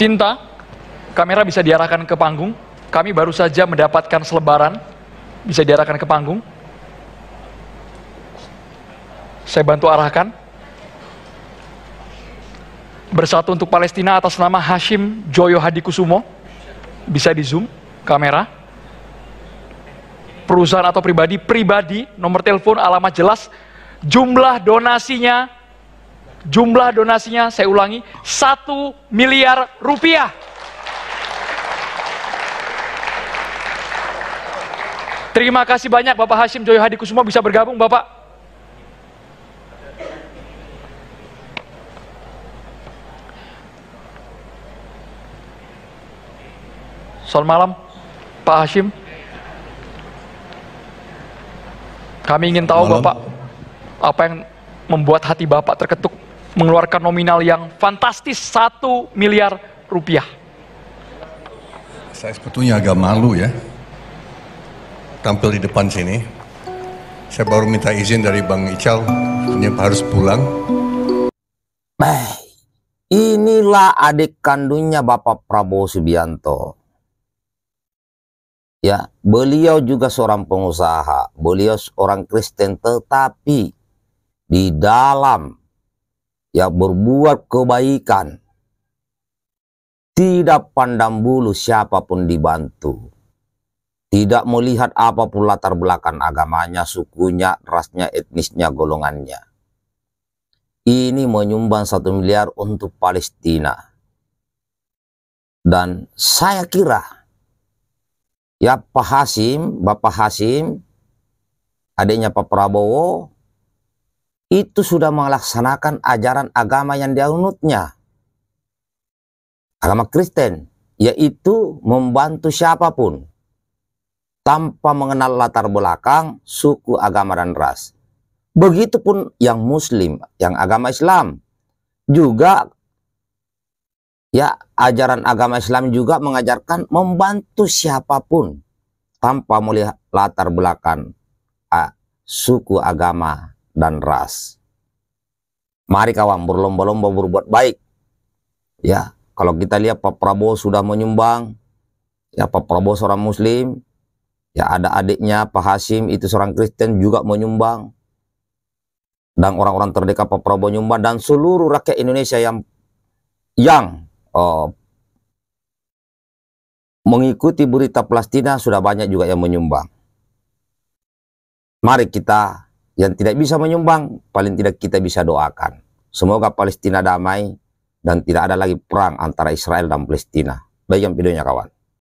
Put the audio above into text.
Sinta, kamera bisa diarahkan ke panggung. Kami baru saja mendapatkan selebaran, bisa diarahkan ke panggung. Saya bantu arahkan. Bersatu untuk Palestina atas nama Hashim Joyo Hadikusumo. Bisa di zoom kamera. Perusahaan atau pribadi, pribadi, nomor telepon, alamat jelas, jumlah donasinya Jumlah donasinya saya ulangi satu miliar rupiah. Terima kasih banyak Bapak Hashim Joyo Hadi Kusuma bisa bergabung Bapak. Selamat malam Pak Hashim. Kami ingin tahu malam. Bapak apa yang membuat hati Bapak terketuk mengeluarkan nominal yang fantastis satu miliar rupiah. Saya sebetulnya agak malu ya tampil di depan sini. Saya baru minta izin dari Bang Ical, hanya harus pulang. Bah, inilah adik kandungnya Bapak Prabowo Subianto. Ya, beliau juga seorang pengusaha, beliau seorang Kristen tetapi di dalam yang berbuat kebaikan. Tidak pandang bulu siapapun dibantu. Tidak melihat apapun latar belakang agamanya, sukunya, rasnya, etnisnya, golongannya. Ini menyumbang satu miliar untuk Palestina. Dan saya kira, ya Pak Hasim, Bapak Hasim, adiknya Pak Prabowo, itu sudah melaksanakan ajaran agama yang dianutnya. Agama Kristen, yaitu membantu siapapun tanpa mengenal latar belakang, suku, agama, dan ras. Begitupun yang muslim, yang agama Islam. Juga ya ajaran agama Islam juga mengajarkan membantu siapapun tanpa melihat latar belakang ah, suku, agama, dan ras. Mari kawan berlomba-lomba berbuat baik. Ya, kalau kita lihat Pak Prabowo sudah menyumbang, ya Pak Prabowo seorang muslim, ya ada adiknya Pak Hasim itu seorang Kristen juga menyumbang. Dan orang-orang terdekat Pak Prabowo menyumbang dan seluruh rakyat Indonesia yang yang uh, mengikuti berita Palestina sudah banyak juga yang menyumbang. Mari kita yang tidak bisa menyumbang, paling tidak kita bisa doakan. Semoga Palestina damai dan tidak ada lagi perang antara Israel dan Palestina. Bagian videonya kawan.